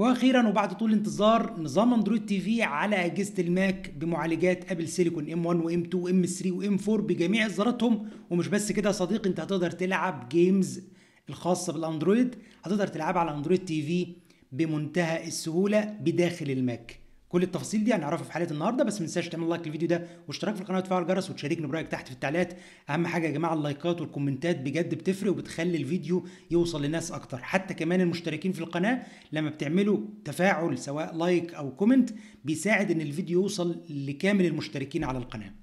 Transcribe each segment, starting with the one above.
واخيرا وبعد طول انتظار نظام اندرويد تي في على اجهزه الماك بمعالجات ابل سيليكون ام 1 وام 2 وام 3 وام 4 بجميع اصداراتهم ومش بس كده يا صديقي انت هتقدر تلعب جيمز الخاصه بالاندرويد هتقدر تلعبها على اندرويد تي في بمنتهى السهوله بداخل الماك كل التفاصيل دي هنعرفها في حلقه النهارده بس ما تنساش تعمل لايك للفيديو ده واشتراك في القناه وتفعل الجرس وتشاركني برايك تحت في التعليقات اهم حاجه يا جماعه اللايكات والكومنتات بجد بتفرق وبتخلي الفيديو يوصل لناس اكتر حتى كمان المشتركين في القناه لما بتعملوا تفاعل سواء لايك او كومنت بيساعد ان الفيديو يوصل لكامل المشتركين على القناه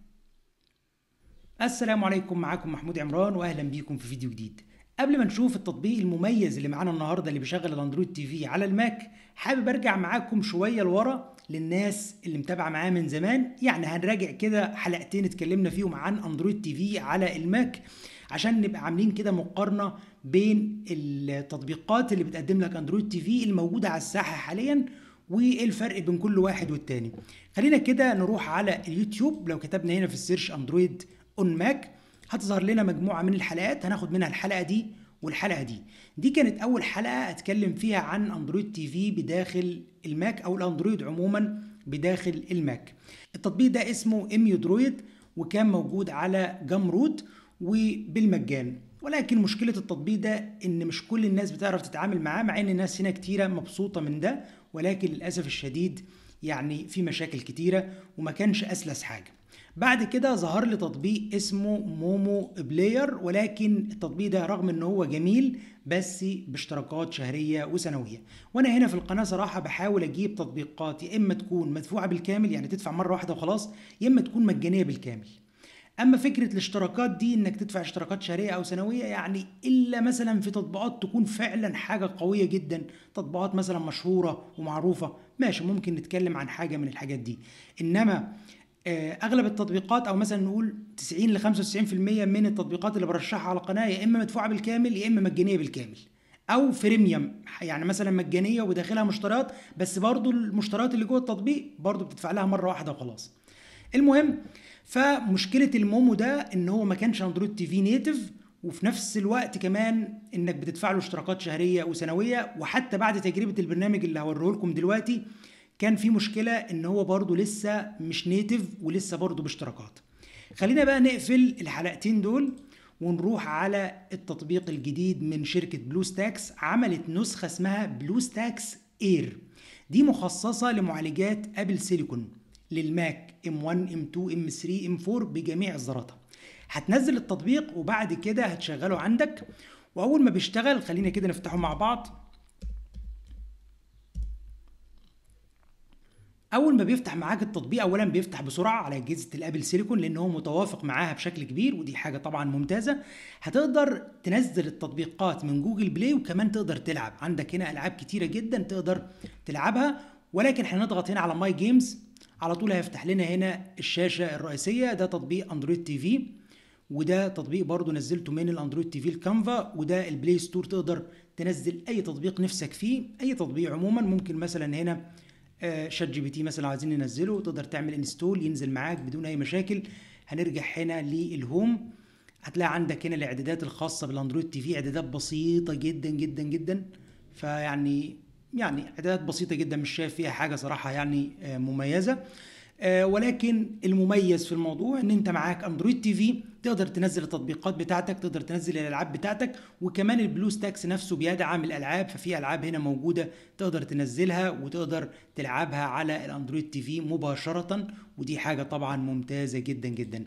السلام عليكم معاكم محمود عمران واهلا بيكم في فيديو جديد قبل ما نشوف التطبيق المميز اللي معانا النهارده اللي بيشغل الاندرويد تي في على الماك حابب ارجع معاكم شويه لورا للناس اللي متابعه معايا من زمان يعني هنراجع كده حلقتين اتكلمنا فيهم عن اندرويد تي في على الماك عشان نبقى عاملين كده مقارنه بين التطبيقات اللي بتقدم لك اندرويد تي في الموجوده على الساحه حاليا وايه الفرق بين كل واحد والتاني خلينا كده نروح على اليوتيوب لو كتبنا هنا في السيرش اندرويد اون ماك هتظهر لنا مجموعه من الحلقات هناخد منها الحلقه دي والحلقه دي دي كانت اول حلقه اتكلم فيها عن اندرويد تي في بداخل الماك او الاندرويد عموما بداخل الماك التطبيق ده اسمه اميو درويد وكان موجود على جام روت وبالمجان ولكن مشكلة التطبيق ده إن مش كل الناس بتعرف تتعامل معاه مع إن الناس هنا كتيرة مبسوطة من ده ولكن للأسف الشديد يعني في مشاكل كتيرة وما كانش أسلس حاجة بعد كده ظهر لي تطبيق اسمه مومو بلاير ولكن التطبيق ده رغم ان هو جميل بس باشتراكات شهريه وسنويه وانا هنا في القناه صراحه بحاول اجيب تطبيقات يا اما تكون مدفوعه بالكامل يعني تدفع مره واحده وخلاص يا اما تكون مجانيه بالكامل اما فكره الاشتراكات دي انك تدفع اشتراكات شهريه او سنويه يعني الا مثلا في تطبيقات تكون فعلا حاجه قويه جدا تطبيقات مثلا مشهوره ومعروفه ماشي ممكن نتكلم عن حاجه من الحاجات دي انما آه، اغلب التطبيقات او مثلا نقول 90 ل 95% من التطبيقات اللي برشحها على القناه يا اما مدفوعه بالكامل يا اما مجانيه بالكامل او فريميوم يعني مثلا مجانيه وداخلها مشتريات بس برضو المشتريات اللي جوه التطبيق برضو بتدفع لها مره واحده وخلاص المهم فمشكله المومو ده ان هو ما كانش اندرويد تي في نيتف وفي نفس الوقت كمان انك بتدفع له اشتراكات شهريه وسنويه وحتى بعد تجربه البرنامج اللي هوريه لكم دلوقتي كان في مشكله ان هو برضه لسه مش نيتف ولسه برضه باشتراكات خلينا بقى نقفل الحلقتين دول ونروح على التطبيق الجديد من شركه بلو ستاكس عملت نسخه اسمها بلو ستاكس اير دي مخصصه لمعالجات ابل سيليكون للماك ام 1 ام 2 ام 3 ام 4 بجميع الزراطه هتنزل التطبيق وبعد كده هتشغله عندك واول ما بيشتغل خلينا كده نفتحه مع بعض اول ما بيفتح معاك التطبيق اولا بيفتح بسرعه على اجهزه الابل سيليكون لان هو متوافق معاها بشكل كبير ودي حاجه طبعا ممتازه هتقدر تنزل التطبيقات من جوجل بلاي وكمان تقدر تلعب عندك هنا العاب كتيره جدا تقدر تلعبها ولكن هنضغط هنا على ماي جيمز على طول هيفتح لنا هنا الشاشه الرئيسيه ده تطبيق اندرويد تي في وده تطبيق برضو نزلته من الاندرويد تي في الكانفا وده البلاي ستور تقدر تنزل اي تطبيق نفسك فيه اي تطبيق عموما ممكن مثلا هنا شات جي بي تي مثلا عايزين ننزله تقدر تعمل انستول ينزل معاك بدون اي مشاكل هنرجع هنا للهوم هتلاقي عندك هنا الاعدادات الخاصه بالاندرويد تي في اعدادات بسيطه جدا جدا جدا فيعني يعني اعدادات بسيطه جدا مش شايف فيها حاجه صراحه يعني آه، مميزه آه، ولكن المميز في الموضوع ان انت معاك اندرويد تي في تقدر تنزل التطبيقات بتاعتك تقدر تنزل الالعاب بتاعتك وكمان البلو ستاكس نفسه بيدعم الالعاب ففي العاب هنا موجوده تقدر تنزلها وتقدر تلعبها على الاندرويد تي في مباشره ودي حاجه طبعا ممتازه جدا جدا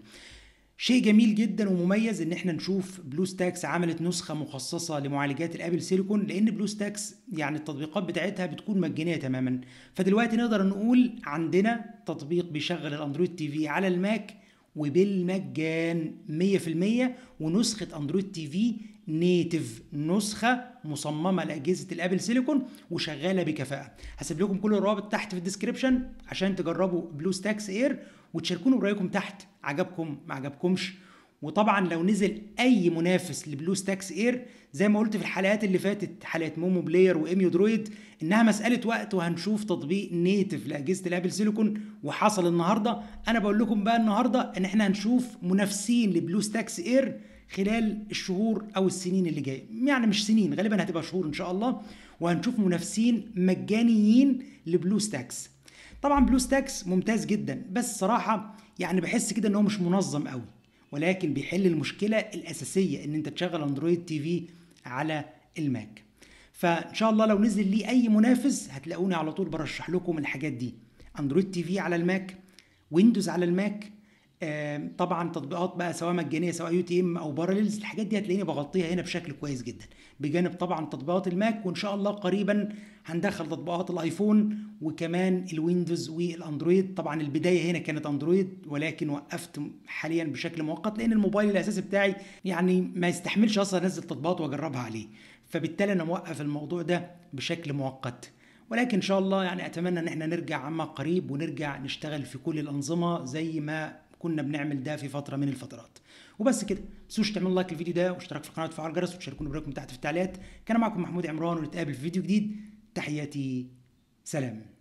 شيء جميل جدا ومميز ان احنا نشوف بلو ستاكس عملت نسخه مخصصه لمعالجات الابل سيليكون لان بلو ستاكس يعني التطبيقات بتاعتها بتكون مجانيه تماما فدلوقتي نقدر نقول عندنا تطبيق بيشغل الاندرويد تي في على الماك وبالمجان 100% ونسخه اندرويد تي في نيتف نسخه مصممه لاجهزه الابل سيليكون وشغاله بكفاءه هسيب لكم كل الروابط تحت في الديسكربشن عشان تجربوا بلو ستاكس اير وتشاركونا برايكم تحت عجبكم ما عجبكمش وطبعا لو نزل اي منافس لبلو ستاكس اير زي ما قلت في الحلقات اللي فاتت حلقه مومو بلاير واميو درويد انها مساله وقت وهنشوف تطبيق نيتف لاجهزه الابل سيليكون وحصل النهارده انا بقول لكم بقى النهارده ان احنا هنشوف منافسين لبلو ستاكس اير خلال الشهور او السنين اللي جايه يعني مش سنين غالبا هتبقى شهور ان شاء الله وهنشوف منافسين مجانيين لبلو ستاكس طبعا بلو ستاكس ممتاز جدا بس صراحه يعني بحس كده ان هو مش منظم قوي ولكن بيحل المشكله الاساسيه ان انت تشغل اندرويد تي في على الماك فان شاء الله لو نزل لي اي منافس هتلاقوني على طول برشح لكم الحاجات دي اندرويد تي في على الماك ويندوز على الماك طبعا تطبيقات بقى سواء مجانيه سواء يو تي ام او بارللز الحاجات دي هتلاقيني بغطيها هنا بشكل كويس جدا بجانب طبعا تطبيقات الماك وان شاء الله قريبا هندخل تطبيقات الايفون وكمان الويندوز والاندرويد طبعا البدايه هنا كانت اندرويد ولكن وقفت حاليا بشكل مؤقت لان الموبايل الاساسي بتاعي يعني ما يستحملش اصلا انزل تطبيقات واجربها عليه فبالتالي انا موقف الموضوع ده بشكل مؤقت ولكن ان شاء الله يعني اتمنى ان احنا نرجع عما قريب ونرجع نشتغل في كل الانظمه زي ما كنا بنعمل ده في فتره من الفترات وبس كده تنسوش تعملوا لايك للفيديو ده واشتراك في القناه وتفعل الجرس وتشاركونا برايكم تحت في التعليقات كان معكم محمود عمران ونتقابل في فيديو جديد تحياتي سلام